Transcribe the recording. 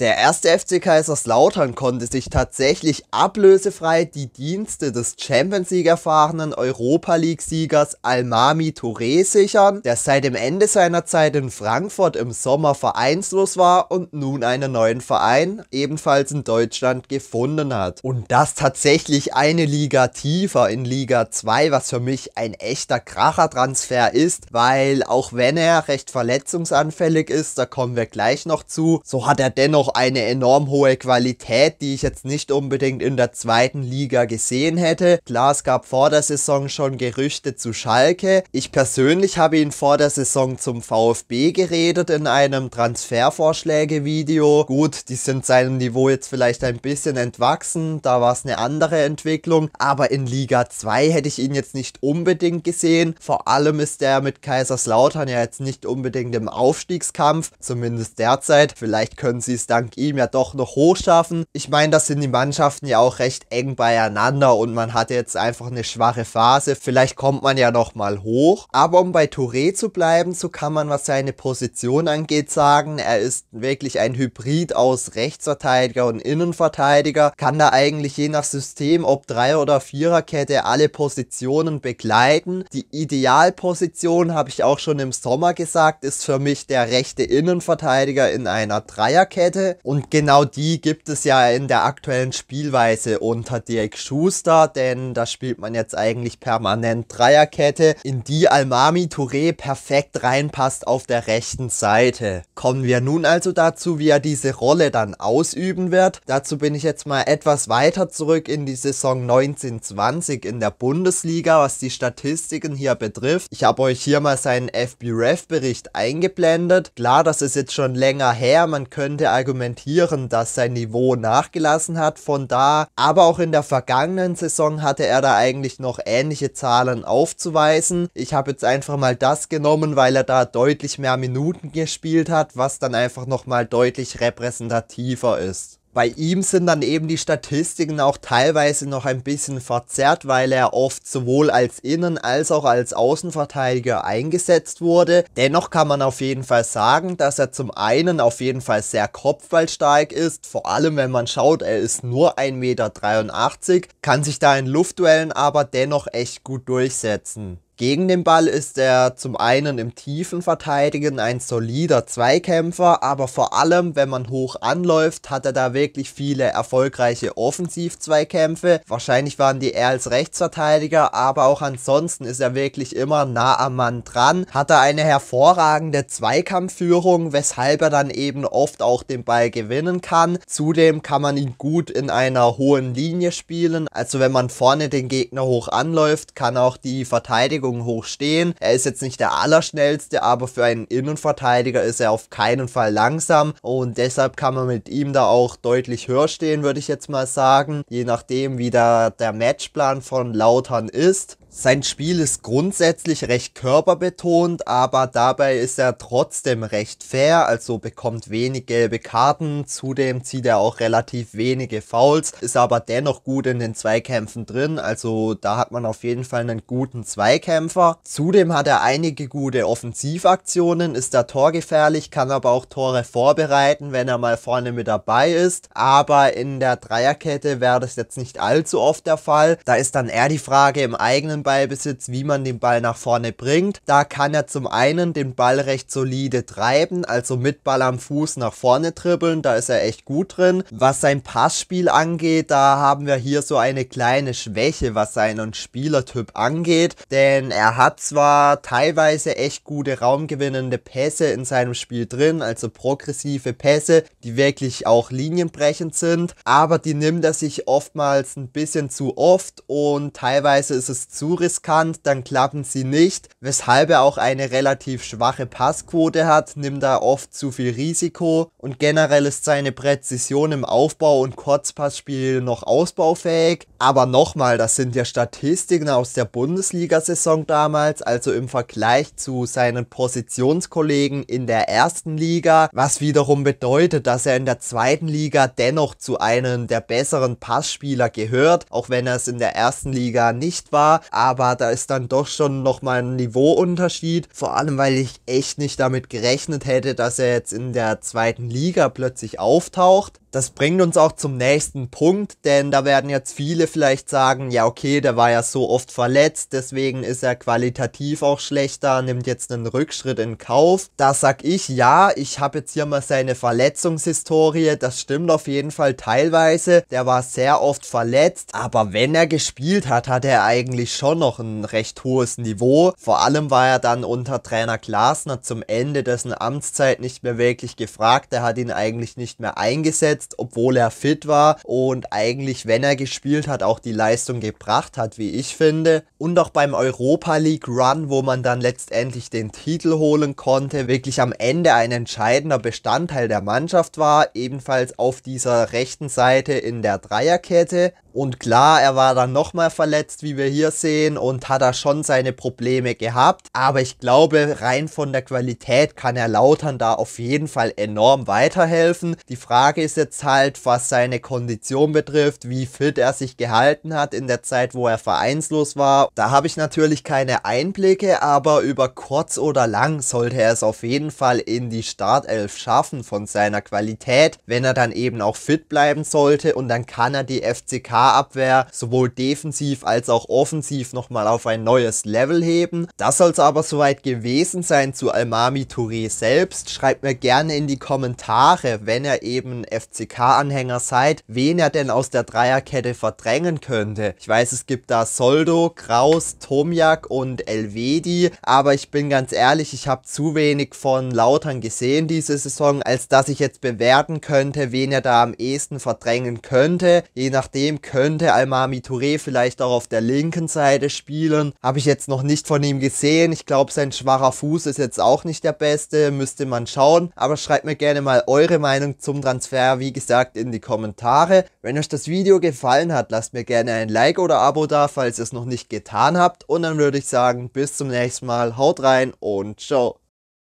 Der erste FC Kaiserslautern konnte sich tatsächlich ablösefrei die Dienste des Champions League erfahrenen Europa League Siegers Almami Touré sichern, der seit dem Ende seiner Zeit in Frankfurt im Sommer vereinslos war und nun einen neuen Verein, ebenfalls in Deutschland, gefunden hat. Und das tatsächlich eine Liga tiefer in Liga 2, was für mich ein echter Krachertransfer ist, weil auch wenn er recht verletzungsanfällig ist, da kommen wir gleich noch zu, so hat er dennoch auch eine enorm hohe Qualität, die ich jetzt nicht unbedingt in der zweiten Liga gesehen hätte. Klar, es gab vor der Saison schon Gerüchte zu Schalke. Ich persönlich habe ihn vor der Saison zum VfB geredet in einem Transfervorschläge-Video. Gut, die sind seinem Niveau jetzt vielleicht ein bisschen entwachsen, da war es eine andere Entwicklung, aber in Liga 2 hätte ich ihn jetzt nicht unbedingt gesehen. Vor allem ist er mit Kaiserslautern ja jetzt nicht unbedingt im Aufstiegskampf, zumindest derzeit. Vielleicht können sie es da dank ihm ja doch noch hochschaffen. Ich meine, das sind die Mannschaften ja auch recht eng beieinander und man hat jetzt einfach eine schwache Phase. Vielleicht kommt man ja noch mal hoch. Aber um bei Touré zu bleiben, so kann man, was seine Position angeht, sagen, er ist wirklich ein Hybrid aus Rechtsverteidiger und Innenverteidiger, kann da eigentlich je nach System, ob Dreier- oder Viererkette, alle Positionen begleiten. Die Idealposition, habe ich auch schon im Sommer gesagt, ist für mich der rechte Innenverteidiger in einer Dreierkette. Und genau die gibt es ja in der aktuellen Spielweise unter Dirk Schuster, denn da spielt man jetzt eigentlich permanent Dreierkette, in die Almami Touré perfekt reinpasst auf der rechten Seite. Kommen wir nun also dazu, wie er diese Rolle dann ausüben wird. Dazu bin ich jetzt mal etwas weiter zurück in die Saison 1920 in der Bundesliga, was die Statistiken hier betrifft. Ich habe euch hier mal seinen FBref-Bericht eingeblendet. Klar, das ist jetzt schon länger her. Man könnte argumentieren, argumentieren, dass sein Niveau nachgelassen hat von da, aber auch in der vergangenen Saison hatte er da eigentlich noch ähnliche Zahlen aufzuweisen. Ich habe jetzt einfach mal das genommen, weil er da deutlich mehr Minuten gespielt hat, was dann einfach nochmal deutlich repräsentativer ist. Bei ihm sind dann eben die Statistiken auch teilweise noch ein bisschen verzerrt, weil er oft sowohl als Innen- als auch als Außenverteidiger eingesetzt wurde. Dennoch kann man auf jeden Fall sagen, dass er zum einen auf jeden Fall sehr kopfballstark ist, vor allem wenn man schaut, er ist nur 1,83 Meter, kann sich da in Luftduellen aber dennoch echt gut durchsetzen. Gegen den Ball ist er zum einen im tiefen Verteidigen ein solider Zweikämpfer, aber vor allem, wenn man hoch anläuft, hat er da wirklich viele erfolgreiche Offensiv-Zweikämpfe. Wahrscheinlich waren die eher als Rechtsverteidiger, aber auch ansonsten ist er wirklich immer nah am Mann dran. Hat er eine hervorragende Zweikampfführung, weshalb er dann eben oft auch den Ball gewinnen kann. Zudem kann man ihn gut in einer hohen Linie spielen, also wenn man vorne den Gegner hoch anläuft, kann auch die Verteidigung Verteidigung hoch stehen. Er ist jetzt nicht der allerschnellste, aber für einen Innenverteidiger ist er auf keinen Fall langsam und deshalb kann man mit ihm da auch deutlich höher stehen, würde ich jetzt mal sagen. Je nachdem, wie da der Matchplan von Lautern ist. Sein Spiel ist grundsätzlich recht körperbetont, aber dabei ist er trotzdem recht fair, also bekommt wenig gelbe Karten, zudem zieht er auch relativ wenige Fouls, ist aber dennoch gut in den Zweikämpfen drin, also da hat man auf jeden Fall einen guten Zweikämpfer. Zudem hat er einige gute Offensivaktionen, ist da torgefährlich, kann aber auch Tore vorbereiten, wenn er mal vorne mit dabei ist, aber in der Dreierkette wäre das jetzt nicht allzu oft der Fall, da ist dann eher die Frage im eigenen Ballbesitz, wie man den Ball nach vorne bringt. Da kann er zum einen den Ball recht solide treiben, also mit Ball am Fuß nach vorne dribbeln, da ist er echt gut drin. Was sein Passspiel angeht, da haben wir hier so eine kleine Schwäche, was seinen Spielertyp angeht, denn er hat zwar teilweise echt gute raumgewinnende Pässe in seinem Spiel drin, also progressive Pässe, die wirklich auch linienbrechend sind, aber die nimmt er sich oftmals ein bisschen zu oft und teilweise ist es zu riskant, dann klappen sie nicht, weshalb er auch eine relativ schwache Passquote hat, nimmt da oft zu viel Risiko und generell ist seine Präzision im Aufbau und Kurzpassspiel noch ausbaufähig. Aber nochmal, das sind ja Statistiken aus der Bundesliga-Saison damals, also im Vergleich zu seinen Positionskollegen in der ersten Liga, was wiederum bedeutet, dass er in der zweiten Liga dennoch zu einem der besseren Passspieler gehört, auch wenn er es in der ersten Liga nicht war aber da ist dann doch schon nochmal ein Niveauunterschied. Vor allem, weil ich echt nicht damit gerechnet hätte, dass er jetzt in der zweiten Liga plötzlich auftaucht das bringt uns auch zum nächsten Punkt, denn da werden jetzt viele vielleicht sagen, ja okay, der war ja so oft verletzt, deswegen ist er qualitativ auch schlechter, nimmt jetzt einen Rückschritt in Kauf. Da sag ich, ja, ich habe jetzt hier mal seine Verletzungshistorie, das stimmt auf jeden Fall teilweise. Der war sehr oft verletzt, aber wenn er gespielt hat, hat er eigentlich schon noch ein recht hohes Niveau. Vor allem war er dann unter Trainer Glasner zum Ende dessen Amtszeit nicht mehr wirklich gefragt, er hat ihn eigentlich nicht mehr eingesetzt gesetzt, obwohl er fit war und eigentlich, wenn er gespielt hat, auch die Leistung gebracht hat, wie ich finde. Und auch beim Europa League Run, wo man dann letztendlich den Titel holen konnte, wirklich am Ende ein entscheidender Bestandteil der Mannschaft war, ebenfalls auf dieser rechten Seite in der Dreierkette. Und klar, er war dann nochmal verletzt, wie wir hier sehen, und hat da schon seine Probleme gehabt. Aber ich glaube, rein von der Qualität kann er Lautern da auf jeden Fall enorm weiterhelfen. Die Frage ist jetzt, jetzt halt, was seine Kondition betrifft, wie fit er sich gehalten hat in der Zeit, wo er vereinslos war. Da habe ich natürlich keine Einblicke, aber über kurz oder lang sollte er es auf jeden Fall in die Startelf schaffen von seiner Qualität, wenn er dann eben auch fit bleiben sollte und dann kann er die FCK-Abwehr sowohl defensiv als auch offensiv nochmal auf ein neues Level heben. Das soll es aber soweit gewesen sein zu Almami Touré selbst. Schreibt mir gerne in die Kommentare, wenn er eben FCK FCK-Anhänger seid, wen er denn aus der Dreierkette verdrängen könnte. Ich weiß, es gibt da Soldo, Kraus, Tomjak und Elvedi, aber ich bin ganz ehrlich, ich habe zu wenig von Lautern gesehen diese Saison, als dass ich jetzt bewerten könnte, wen er da am ehesten verdrängen könnte. Je nachdem könnte Almami Touré vielleicht auch auf der linken Seite spielen. Habe ich jetzt noch nicht von ihm gesehen. Ich glaube, sein schwacher Fuß ist jetzt auch nicht der beste, müsste man schauen. Aber schreibt mir gerne mal eure Meinung zum Transfer, wie wie gesagt in die Kommentare. Wenn euch das Video gefallen hat, lasst mir gerne ein Like oder Abo da, falls ihr es noch nicht getan habt. Und dann würde ich sagen, bis zum nächsten Mal, haut rein und ciao.